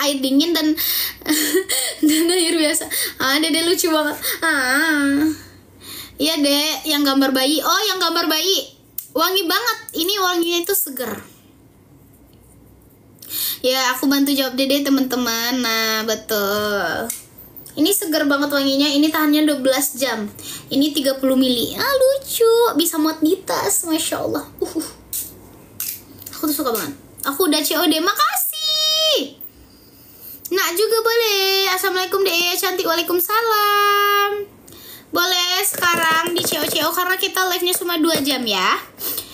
air dingin dan dan air biasa ah dede lucu banget ah iya dek yang gambar bayi oh yang gambar bayi wangi banget ini wanginya itu seger ya aku bantu jawab dede teman-teman nah betul ini seger banget wanginya, ini tahannya 12 jam. Ini 30 mili. Ah lucu, bisa muat di tas, Masya Allah. Uh, uh, aku tuh suka banget. Aku udah COD, makasih juga boleh. Assalamualaikum deh cantik. Waalaikumsalam. Boleh sekarang di CEO karena kita live-nya cuma 2 jam ya.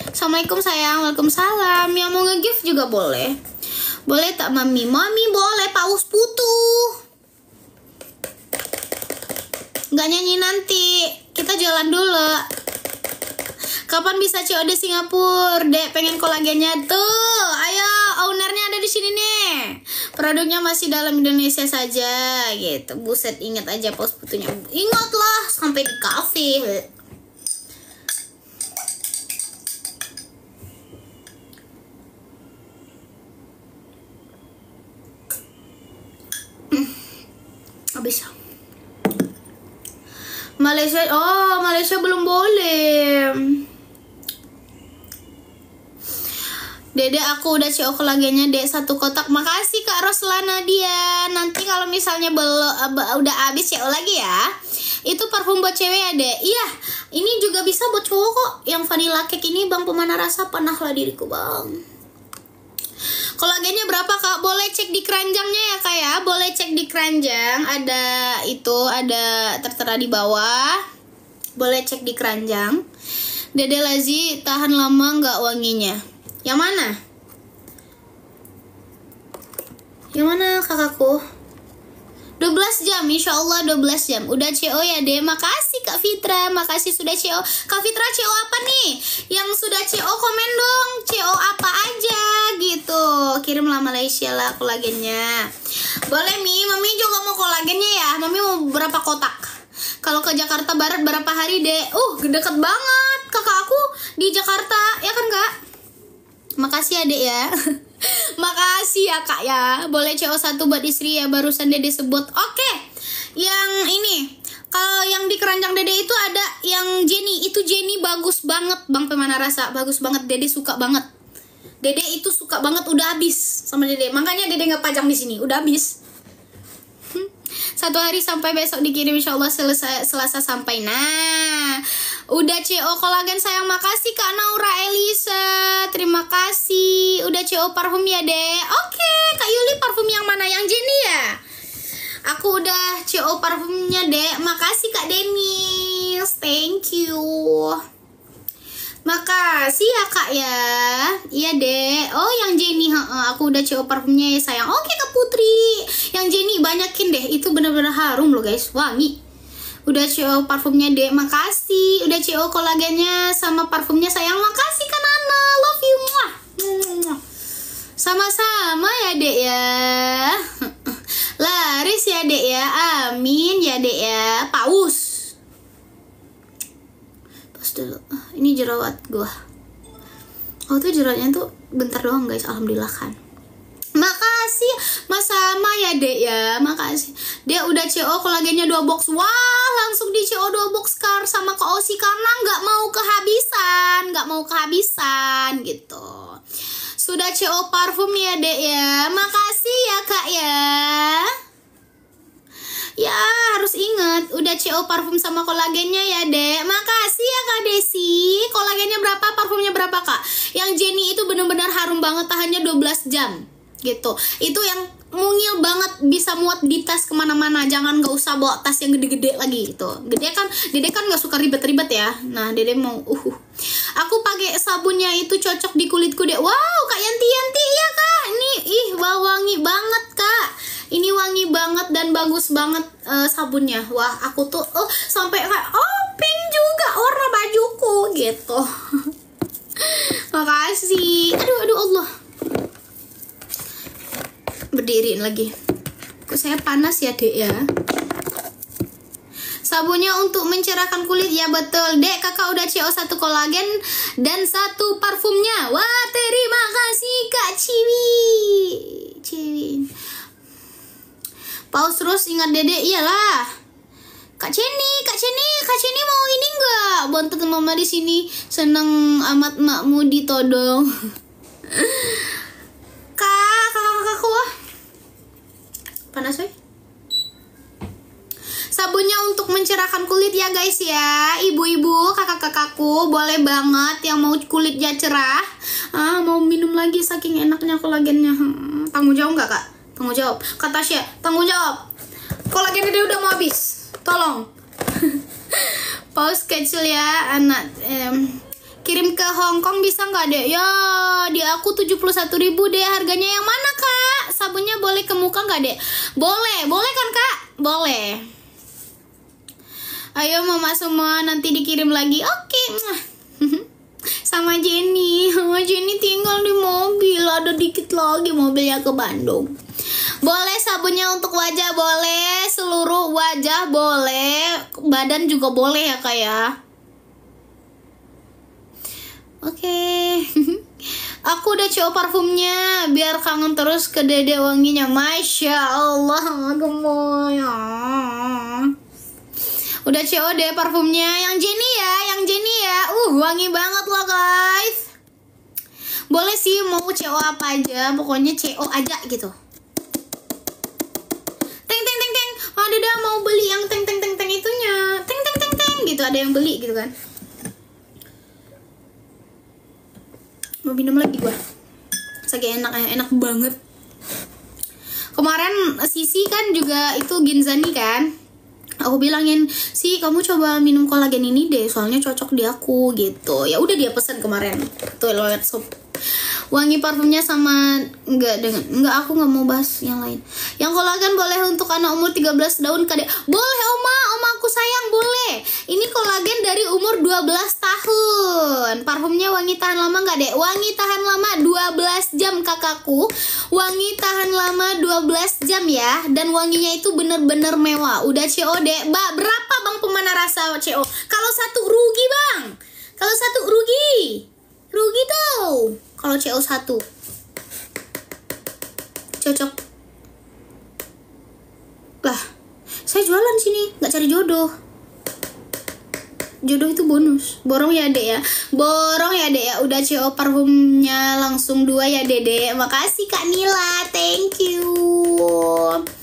Assalamualaikum sayang. Waalaikumsalam. Yang mau ngegift juga boleh. Boleh tak mami? Mami boleh paus putu. Gak nyanyi nanti. Kita jalan dulu. Kapan bisa COD Singapura? Dek pengen kolagennya tuh. Ayo owner Produknya masih dalam Indonesia saja gitu. Buset ingat aja pos putunya. Ingatlah sampai di kafe. Hmm. Habis. Malaysia, oh Malaysia belum boleh. Dede aku udah CO kolagennya dek satu kotak. Makasih Kak Roslana dia. Nanti kalau misalnya belum udah habis CO lagi ya. Itu parfum buat cewek ya, Dek. Iya, ini juga bisa buat cowok kok. Yang vanilla cake ini Bang pemana rasa panahlah diriku, Bang. Kolagennya berapa kak? Boleh cek di keranjangnya ya kak ya Boleh cek di keranjang Ada itu ada tertera di bawah Boleh cek di keranjang Dede Lazi tahan lama nggak wanginya yang mana? Yang mana kakakku? 12 jam, insya Allah 12 jam. Udah CO ya deh, makasih Kak Fitra, makasih sudah CO. Kak Fitra CO apa nih? Yang sudah CO komen dong, CO apa aja gitu. Kirimlah Malaysia lah kolagennya. Boleh Mi, Mami juga mau kolagennya ya. Mami mau berapa kotak? Kalau ke Jakarta Barat berapa hari deh? Uh, deket banget. Kakak aku di Jakarta, ya kan Kak? Makasih adek ya. ya. Makasih ya, Kak ya. Boleh CO1 buat istri ya barusan Dede sebut. Oke. Yang ini kalau yang di keranjang dede itu ada yang Jenny itu Jenny bagus banget bang pemana rasa bagus banget dede suka banget dede itu suka banget udah habis sama dede makanya dede gak pajang di sini udah habis satu hari sampai besok dikirim insya Allah selesai selasa sampai nah udah CO kolagen sayang makasih Kak Naura Elis CEO parfum ya, deh, Oke, Kak Yuli parfum yang mana? Yang Jenny ya? Aku udah CEO parfumnya, deh, Makasih Kak Denis. Thank you. Makasih ya kak ya Iya deh Oh yang Jenny Aku udah CEO parfumnya ya sayang Oke kak Putri Yang Jenny banyakin deh Itu bener-bener harum loh guys Wangi Udah CEO parfumnya deh Makasih Udah CEO kolagennya sama parfumnya sayang Makasih Sama-sama ya dek ya Laris ya dek ya Amin ya dek ya Paus Pas dulu Ini jerawat gua Oh tuh jerawatnya tuh bentar doang guys Alhamdulillah kan Makasih Mas sama ya dek ya Makasih Dia udah CO kolagennya 2 box Wah langsung di CO 2 box car sama ke Karena nggak mau kehabisan nggak mau kehabisan gitu sudah CO parfum ya, Dek ya. Makasih ya, Kak ya. Ya, harus ingat, udah CO parfum sama kolagennya ya, Dek. Makasih ya, Kak Desi. Kolagennya berapa, parfumnya berapa, Kak? Yang Jenny itu benar-benar harum banget, tahannya 12 jam. Gitu. Itu yang mungil banget bisa muat di tas kemana-mana jangan gak usah bawa tas yang gede-gede lagi itu, gede kan dede kan nggak suka ribet-ribet ya nah dede mau uh, uh pakai sabunnya itu cocok di kulitku deh. Wow, Kak Yanti Yanti iya Kak. Ini ih wah wangi banget Kak. Ini wangi banget dan bagus banget uh, sabunnya. Wah, aku tuh oh sampai kayak oh pink juga warna bajuku gitu. Makasih. Aduh aduh Allah. Berdiriin lagi. Kok saya panas ya, Dek ya? Sabunnya untuk mencerahkan kulit ya betul. Dek, kakak udah co satu kolagen dan satu parfumnya. Wah, terima kasih Kak Ciwi. Ciwi. Paus terus ingat Dedek iyalah. Kak Ceni, Kak Ceni, Kak Ceni mau ini enggak? Bontot mama di sini seneng amat makmu ditodong. Kak, kakak kakakku. Panas, weh untuk mencerahkan kulit ya guys ya Ibu-ibu, kakak-kakakku boleh banget yang mau kulitnya cerah ah Mau minum lagi saking enaknya kolagennya hmm, Tanggung jawab gak kak? Tanggung jawab Kak Tasya, tanggung jawab Kolagennya dia udah mau habis Tolong Pause kecil ya anak em, Kirim ke Hong Kong bisa gak deh? Ya, di aku 71 ribu deh harganya yang mana kak? Sabunnya boleh ke muka nggak deh? Boleh, boleh kan kak? Boleh Ayo mama semua nanti dikirim lagi. Oke. Sama Jenny. Sama Jenny tinggal di mobil. Ada dikit lagi mobilnya ke Bandung. Boleh sabunnya untuk wajah boleh, seluruh wajah boleh, badan juga boleh ya kak ya. Oke. Aku udah coba parfumnya biar kangen terus ke dede wanginya. Masya Allah, gemoy. Ya. Udah COD parfumnya Yang Jenny ya, yang Jenny ya Uh wangi banget loh guys Boleh sih mau CO apa aja Pokoknya CO aja gitu Teng teng teng teng Ada dah mau beli yang teng teng teng teng itunya Teng teng teng teng gitu ada yang beli gitu kan Mau minum lagi gua Sagi enak, enak banget Kemarin Sisi kan juga itu Ginzani kan aku bilangin sih kamu coba minum kolagen ini deh soalnya cocok di aku gitu ya udah dia pesen kemarin tuh loyal soap wangi parfumnya sama enggak dengan enggak aku nggak mau bahas yang lain yang kolagen boleh untuk anak umur 13 tahun kade boleh oma oma aku sayang ini kolagen dari umur 12 tahun. Parfumnya wangi tahan lama gak dek? Wangi tahan lama 12 jam kakakku. Wangi tahan lama 12 jam ya. Dan wanginya itu bener-bener mewah. Udah COD. Ba berapa bang pemanah rasa CO? Kalau satu rugi bang. Kalau satu rugi. Rugi tau. Kalau CO satu. Cocok. Lah, saya jualan sini, nggak cari jodoh jodoh itu bonus borong ya dek ya borong ya dek ya udah CO parfumnya langsung dua ya dede makasih kak Nila thank you